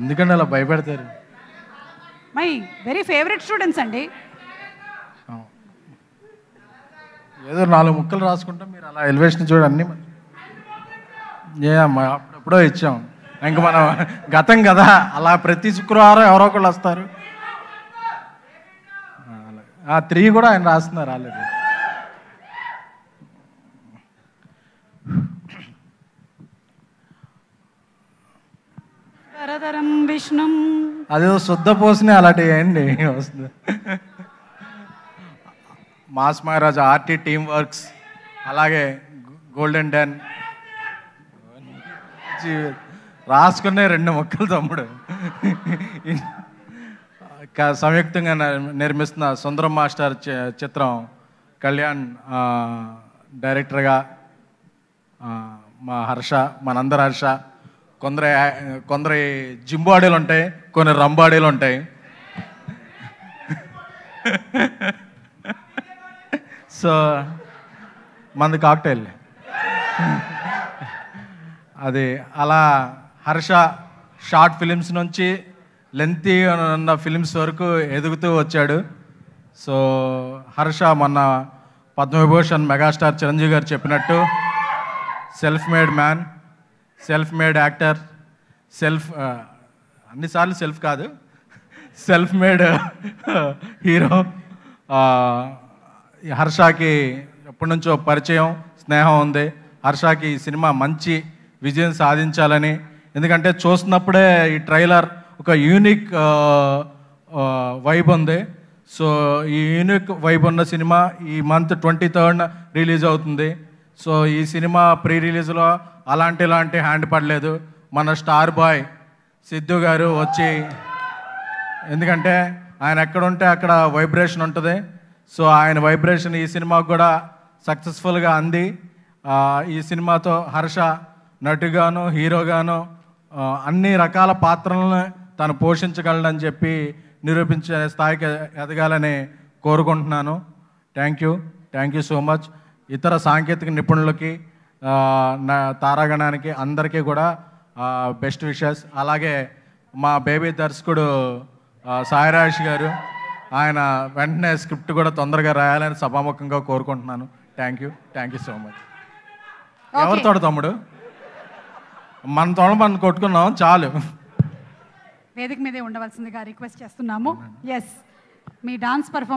ఎందుకంటే అలా భయపెడతారు మై వెరీ ఫేవరెట్ స్టూడెంట్స్ అండి ఏదో నాలుగు ముక్కలు రాసుకుంటాం మీరు అలా ఎలివేషన్ చూడండి ఏ అమ్మా అప్పుడో ఇచ్చాం ఇంక మనం గతం కదా అలా ప్రతి శుక్రవారం ఎవరో ఒకళ్ళు వస్తారు త్రీ కూడా ఆయన రాస్తున్నారు రాలేదు తరతరం విష్ణు అది శుద్ధ పోసిన అలాంటివి అండి వస్తుంది mass Maharaj RT Team Works అలాగే గోల్డెన్ డెన్ రాసుకునే రెండు మొక్కలు తమ్ముడు సంయుక్తంగా నిర్మిస్తున్న సుందరం మాస్టర్ చిత్రం కళ్యాణ్ డైరెక్టర్గా మా హర్ష మనందరి హర్ష కొందరు కొందరి జిమ్ ఉంటాయి కొన్ని రమ్ ఉంటాయి సో మంది కాక్టైల్ అది అలా హర్ష షార్ట్ ఫిలిమ్స్ నుంచి లెంతీ ఉన్న ఫిలిమ్స్ వరకు ఎదుగుతూ వచ్చాడు సో హర్ష మొన్న పద్మవిభూషణ్ మెగాస్టార్ చిరంజీవి గారు చెప్పినట్టు self made man self made actor self అన్నిసార్లు సెల్ఫ్ కాదు సెల్ఫ్ మేడ్ హీరో హర్షకి ఎప్పటి నుంచో పరిచయం స్నేహం ఉంది హర్షకి ఈ సినిమా మంచి విజయం సాధించాలని ఎందుకంటే చూస్తున్నప్పుడే ఈ ట్రైలర్ ఒక యూనిక్ వైబ్ uh, uh, ఉంది సో ఈ యూనిక్ వైబ్ ఉన్న సినిమా ఈ మంత్ ట్వంటీ థర్డ్ రిలీజ్ అవుతుంది సో ఈ సినిమా ప్రీ రిలీజ్లో అలాంటి ఇలాంటి హ్యాండ్ పడలేదు మన స్టార్ బాయ్ సిద్ధు గారు వచ్చి ఎందుకంటే ఆయన ఎక్కడుంటే అక్కడ వైబ్రేషన్ ఉంటుంది సో ఆయన వైబ్రేషన్ ఈ సినిమాకు కూడా సక్సెస్ఫుల్గా అంది ఈ సినిమాతో హర్ష నటుగాను హీరోగాను అన్ని రకాల పాత్రలను తను పోషించగలడని చెప్పి నిరూపించే స్థాయికి ఎదగాలని కోరుకుంటున్నాను thank you thank you so much ఇతర సాంకేతిక నిపుణులకి నా తారాగణానికి అందరికీ కూడా బెస్ట్ విషెస్ అలాగే మా బేబీ దర్శకుడు సాయిరాజ్ గారు ఆయన వెంటనే స్క్రిప్ట్ కూడా తొందరగా రాయాలని సభాముఖంగా కోరుకుంటున్నాను thank you thank you so much తోడు తమ్ముడు మన తోడ మనం కొట్టుకున్నాం చాలు వేదిక మీదే ఉండవలసిందిగా రిక్వెస్ట్ చేస్తున్నాము ఎస్ మీ డాన్స్ పర్ఫార్మెన్స్